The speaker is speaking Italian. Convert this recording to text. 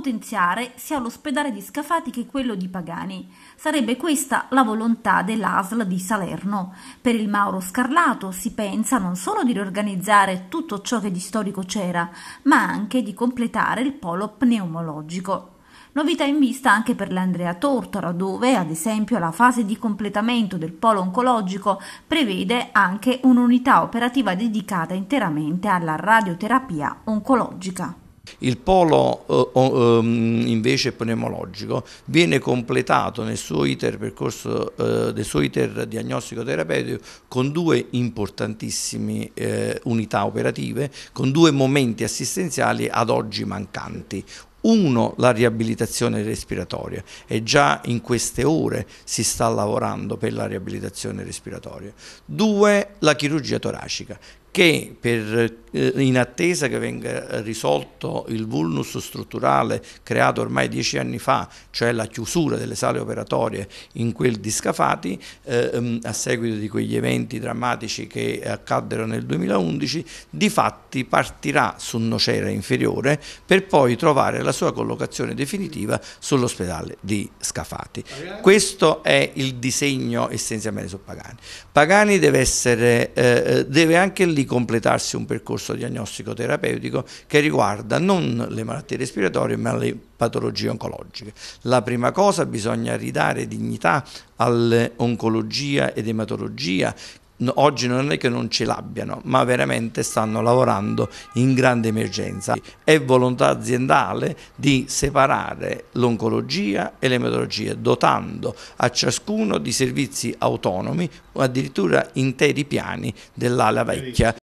potenziare sia l'ospedale di Scafati che quello di Pagani. Sarebbe questa la volontà dell'ASL di Salerno. Per il Mauro Scarlato si pensa non solo di riorganizzare tutto ciò che di storico c'era, ma anche di completare il polo pneumologico. Novità in vista anche per l'Andrea Tortora, dove ad esempio la fase di completamento del polo oncologico prevede anche un'unità operativa dedicata interamente alla radioterapia oncologica. Il polo eh, ehm, invece pneumologico viene completato nel suo iter, percorso, eh, nel suo iter diagnostico terapeutico con due importantissime eh, unità operative, con due momenti assistenziali ad oggi mancanti. Uno, la riabilitazione respiratoria e già in queste ore si sta lavorando per la riabilitazione respiratoria. Due, la chirurgia toracica che per, eh, in attesa che venga risolto il vulnus strutturale creato ormai dieci anni fa, cioè la chiusura delle sale operatorie in quel di Scafati, eh, ehm, a seguito di quegli eventi drammatici che accaddero nel 2011, di fatti partirà su Nocera inferiore per poi trovare la sua collocazione definitiva sull'ospedale di Scafati. Questo è il disegno essenzialmente su Pagani. Pagani deve, essere, eh, eh deve anche di completarsi un percorso diagnostico terapeutico che riguarda non le malattie respiratorie ma le patologie oncologiche. La prima cosa bisogna ridare dignità all'oncologia ed ematologia oggi non è che non ce l'abbiano, ma veramente stanno lavorando in grande emergenza. È volontà aziendale di separare l'oncologia e l'ematologia, dotando a ciascuno di servizi autonomi o addirittura interi piani dell'ala vecchia.